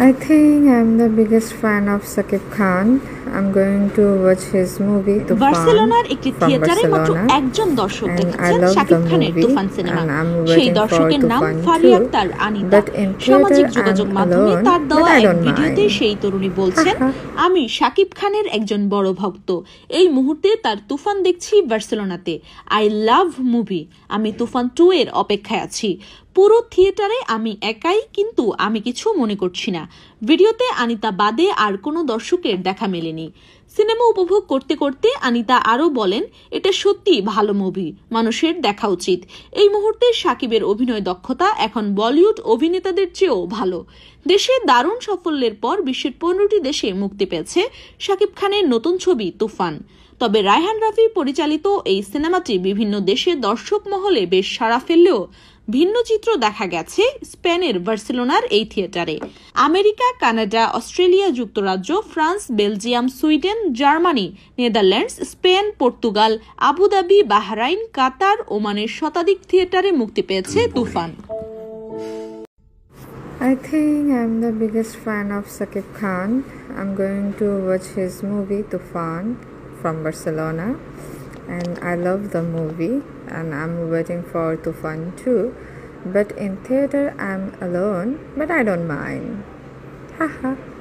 I think I'm the biggest fan of Sakib Khan. I'm going to watch his movie Tufan বার্সেলোনার একটি থিয়েটারে মাত্র একজন দর্শক দেখেছেন শাকিব খানের তুফান সিনেমা সেই দর্শকের নাম ফারিয়া আক্তার আনিতা সামাজিক যোগাযোগ মাধ্যমে তার দেওয়া এক ভিডিওতে সেই তরুণী বলছেন আমি শাকিব খানের একজন বড় ভক্ত এই মুহূর্তে তার তুফান দেখছি বার্সেলোনাতে আই লাভ মুভি আমি তুফান টু এর অপেক্ষায় আছি পুরো থিয়েটারে আমি একাই কিন্তু আমি কিছু মনে করছি না ভিডিওতে আনিতা বাদে আর কোনো দর্শকের দেখা মেলেনি সিনেমা উপভোগ করতে করতে আনিতা আরও বলেন এটা সত্যি ভালো মুভি মানুষের দেখা উচিত এই মুহূর্তে সাকিবের অভিনয় দক্ষতা এখন বলিউড অভিনেতাদের চেয়েও ভালো দেশে দারুণ সাফল্যের পর বিশ্বের পনেরোটি দেশে মুক্তি পেয়েছে সাকিব খানের নতুন ছবি তুফান তবে রায়হান রাফি পরিচালিত এই সিনেমাটি বিভিন্ন দেশে দর্শক মহলে বেশ সাড়া ফেললেও ভিন্ন চিত্র দেখা গেছে স্পেনের বার্সেলোনার এই থিয়েটারে আমেরিকা কানাডা অস্ট্রেলিয়া যুক্তরাজ্য France Belgium Sweden Germany Netherlands Spain Portugal Abu Dhabi Bahrain Qatar ওমানের শতাধিক থিয়েটারে মুক্তি পেয়েছে তুফান I think I'm the biggest fan of Saqib Khan. I'm going to watch his movie Tufan from Barcelona. and I love the movie and I'm waiting for Tufan too. But in theater I'm alone, but I don't mind. Haha.